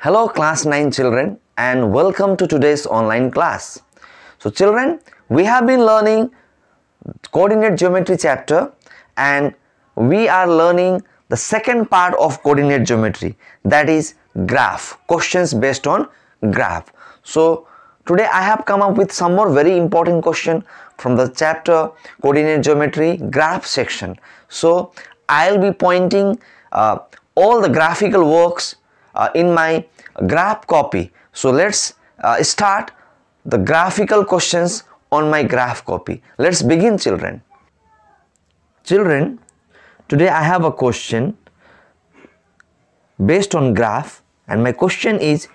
Hello class 9 children and welcome to today's online class. So children, we have been learning coordinate geometry chapter and we are learning the second part of coordinate geometry that is graph, questions based on graph. So today I have come up with some more very important question from the chapter coordinate geometry graph section. So I'll be pointing uh, all the graphical works uh, in my graph copy. So let's uh, start the graphical questions on my graph copy. Let's begin children. Children, today I have a question based on graph and my question is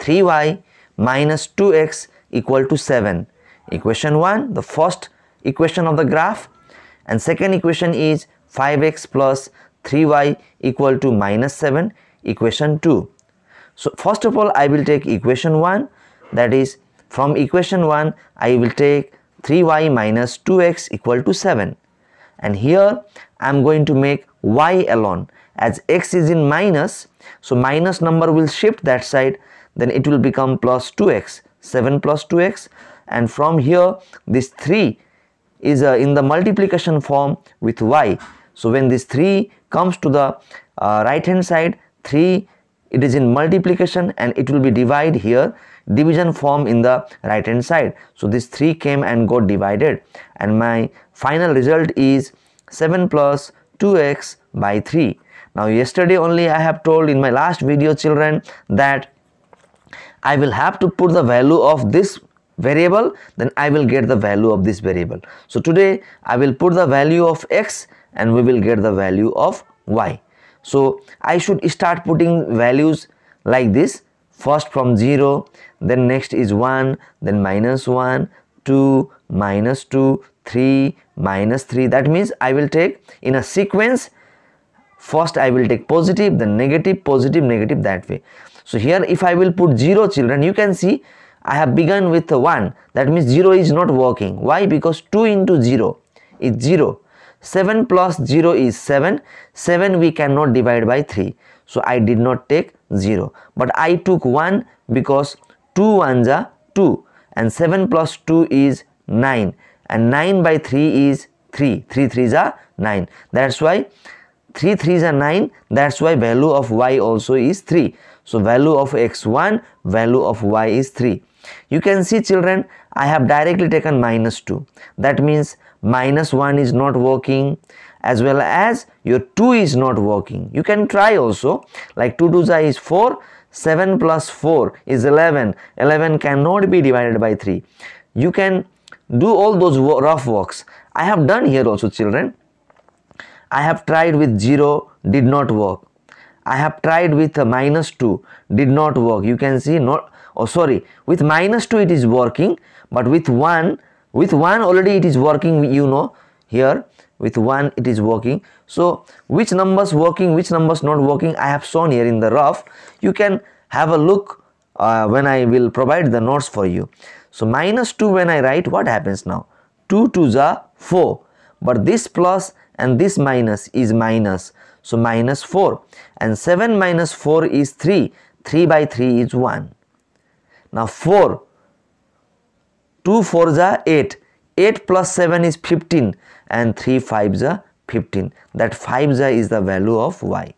3y minus 2x equal to 7. Equation 1, the first equation of the graph and second equation is 5x plus 3y equal to minus 7 equation 2. So first of all I will take equation 1 that is from equation 1 I will take 3y minus 2x equal to 7 and here I am going to make y alone as x is in minus so minus number will shift that side then it will become plus 2x 7 plus 2x and from here this 3 is uh, in the multiplication form with y so when this 3 comes to the uh, right hand side 3 it is in multiplication and it will be divide here division form in the right hand side so this 3 came and got divided and my final result is 7 plus 2x by 3 now yesterday only i have told in my last video children that i will have to put the value of this variable then i will get the value of this variable so today i will put the value of x and we will get the value of y so I should start putting values like this first from 0 then next is 1 then minus 1 2 minus 2 3 minus 3 that means I will take in a sequence first I will take positive then negative positive negative that way so here if I will put 0 children you can see I have begun with 1 that means 0 is not working why because 2 into 0 is 0 7 plus 0 is 7. 7 we cannot divide by 3. So I did not take 0. But I took 1 because 2 ones are 2 and 7 plus 2 is 9 and 9 by 3 is 3. 3 3s are 9. That's why 3 3s are 9. That's why value of y also is 3. So value of x 1, value of y is 3. You can see children I have directly taken minus 2. That means minus 1 is not working as well as your 2 is not working. You can try also like 2 2 is 4, 7 plus 4 is 11. 11 cannot be divided by 3. You can do all those rough works. I have done here also children. I have tried with 0, did not work. I have tried with minus 2, did not work. You can see not oh sorry with minus 2 it is working but with 1 with 1 already it is working you know here with 1 it is working so which numbers working which numbers not working I have shown here in the rough you can have a look uh, when I will provide the notes for you so minus 2 when I write what happens now 2 to the 4 but this plus and this minus is minus so minus 4 and 7 minus 4 is 3 3 by 3 is 1 now 4, 2 4s are 8, 8 plus 7 is 15 and 3 5s are 15. That 5s is the value of y.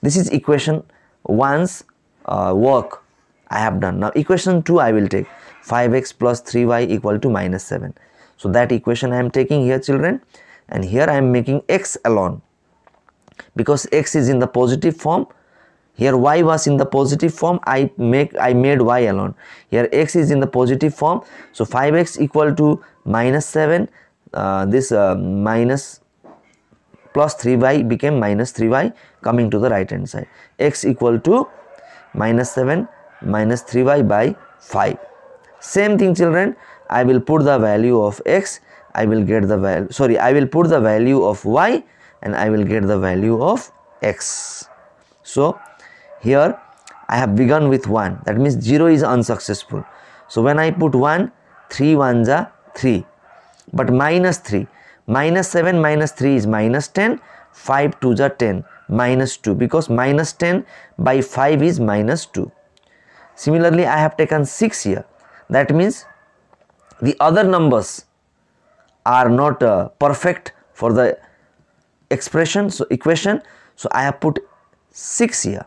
This is equation 1's uh, work I have done. Now equation 2 I will take 5x plus 3y equal to minus 7. So that equation I am taking here children and here I am making x alone because x is in the positive form here y was in the positive form i make i made y alone here x is in the positive form so 5x equal to minus 7 uh, this uh, minus plus 3y became minus 3y coming to the right hand side x equal to minus 7 minus 3y by 5 same thing children i will put the value of x i will get the value sorry i will put the value of y and i will get the value of x so here I have begun with 1 that means 0 is unsuccessful so when I put 1 3 ones are 3 but minus 3 minus 7 minus 3 is minus 10 5 2s are 10 minus 2 because minus 10 by 5 is minus 2 similarly I have taken 6 here that means the other numbers are not uh, perfect for the expression so equation so I have put 6 here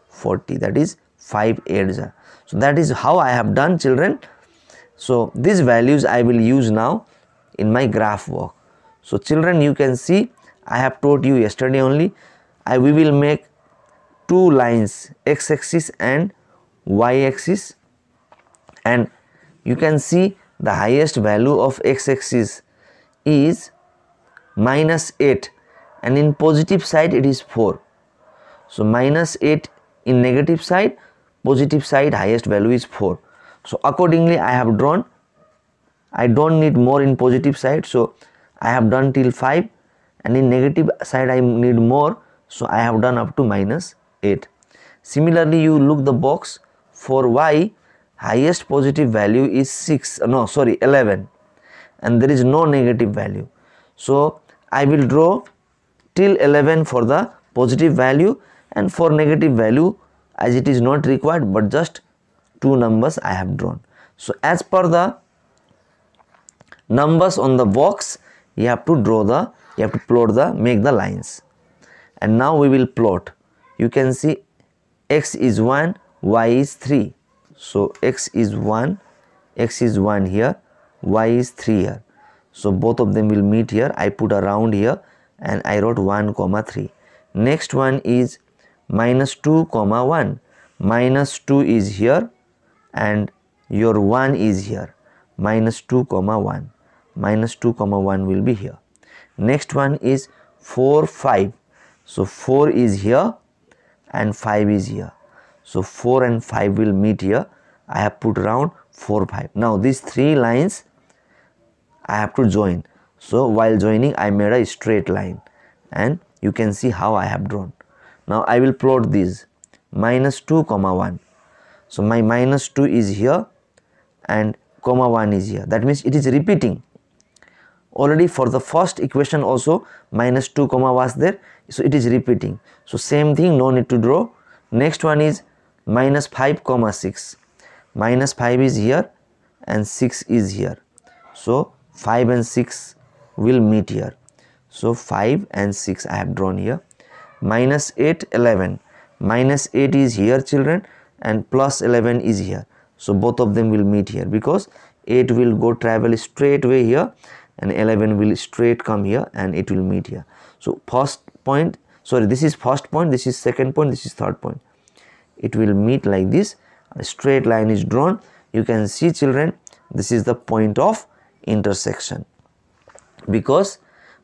40 that is 5 8 so that is how I have done children so these values I will use now in my graph work so children you can see I have taught you yesterday only I we will make two lines x axis and y axis and you can see the highest value of x axis is minus 8 and in positive side it is 4 so minus 8 in negative side positive side highest value is 4 so accordingly i have drawn i don't need more in positive side so i have done till 5 and in negative side i need more so i have done up to minus 8 similarly you look the box for y highest positive value is 6 no sorry 11 and there is no negative value so i will draw till 11 for the positive value and for negative value as it is not required but just two numbers I have drawn. So as per the numbers on the box you have to draw the you have to plot the make the lines and now we will plot you can see x is 1 y is 3 so x is 1 x is 1 here y is 3 here so both of them will meet here i put a round here and i wrote 1 comma 3 next one is minus 2 comma 1 minus 2 is here and your 1 is here minus 2 comma 1 minus 2 comma 1 will be here next one is 4 5 so 4 is here and 5 is here so 4 and 5 will meet here I have put around 4 5 now these three lines I have to join so while joining I made a straight line and you can see how I have drawn now I will plot these minus 2 comma 1 so my minus 2 is here and comma 1 is here that means it is repeating already for the first equation also minus 2 comma was there so it is repeating so same thing no need to draw next one is minus 5 comma 6 minus 5 is here and 6 is here so 5 and 6 will meet here so 5 and 6 I have drawn here minus 8 11 minus 8 is here children and plus 11 is here so both of them will meet here because 8 will go travel straight way here and 11 will straight come here and it will meet here so first point sorry this is first point this is second point this is third point it will meet like this a straight line is drawn you can see children this is the point of intersection because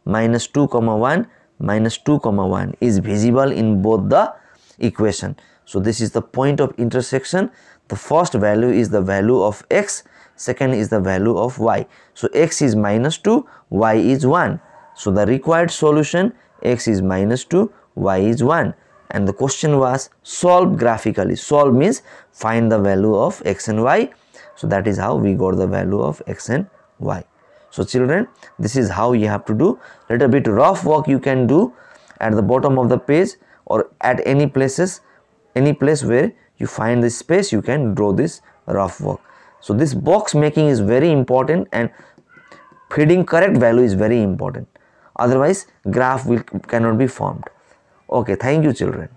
minus 2 comma 1 minus 2 comma 1 is visible in both the equation. So this is the point of intersection. The first value is the value of x, second is the value of y. So x is minus 2, y is 1. So the required solution x is minus 2, y is 1 and the question was solve graphically. Solve means find the value of x and y. So that is how we got the value of x and y. So children, this is how you have to do. Little bit rough work you can do at the bottom of the page or at any places, any place where you find the space, you can draw this rough work. So this box making is very important and feeding correct value is very important. Otherwise, graph will cannot be formed. Okay, thank you children.